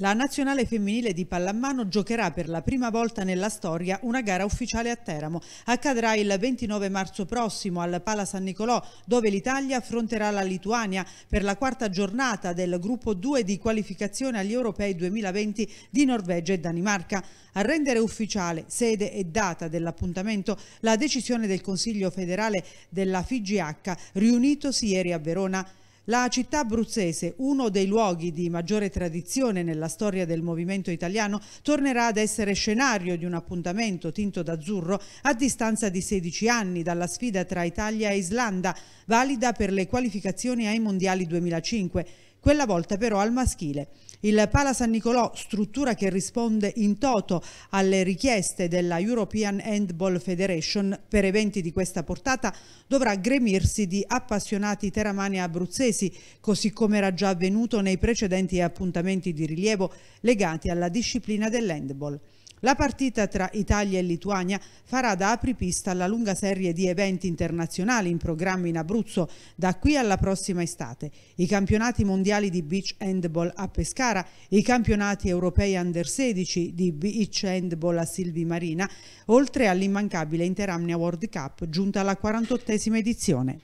La nazionale femminile di pallamano giocherà per la prima volta nella storia una gara ufficiale a Teramo. Accadrà il 29 marzo prossimo al Pala San Nicolò, dove l'Italia affronterà la Lituania per la quarta giornata del gruppo 2 di qualificazione agli Europei 2020 di Norvegia e Danimarca. A rendere ufficiale sede e data dell'appuntamento la decisione del Consiglio federale della FIGH riunitosi ieri a Verona. La città abruzzese, uno dei luoghi di maggiore tradizione nella storia del movimento italiano, tornerà ad essere scenario di un appuntamento tinto d'azzurro a distanza di 16 anni dalla sfida tra Italia e Islanda, valida per le qualificazioni ai Mondiali 2005 quella volta però al maschile. Il Pala San Nicolò, struttura che risponde in toto alle richieste della European Handball Federation per eventi di questa portata, dovrà gremirsi di appassionati teramani abruzzesi, così come era già avvenuto nei precedenti appuntamenti di rilievo legati alla disciplina dell'handball. La partita tra Italia e Lituania farà da apripista alla lunga serie di eventi internazionali in programma in Abruzzo da qui alla prossima estate. I campionati mondiali di beach handball a Pescara, i campionati europei under 16 di beach handball a Silvi Marina, oltre all'immancabile Interamnia World Cup giunta alla 48esima edizione.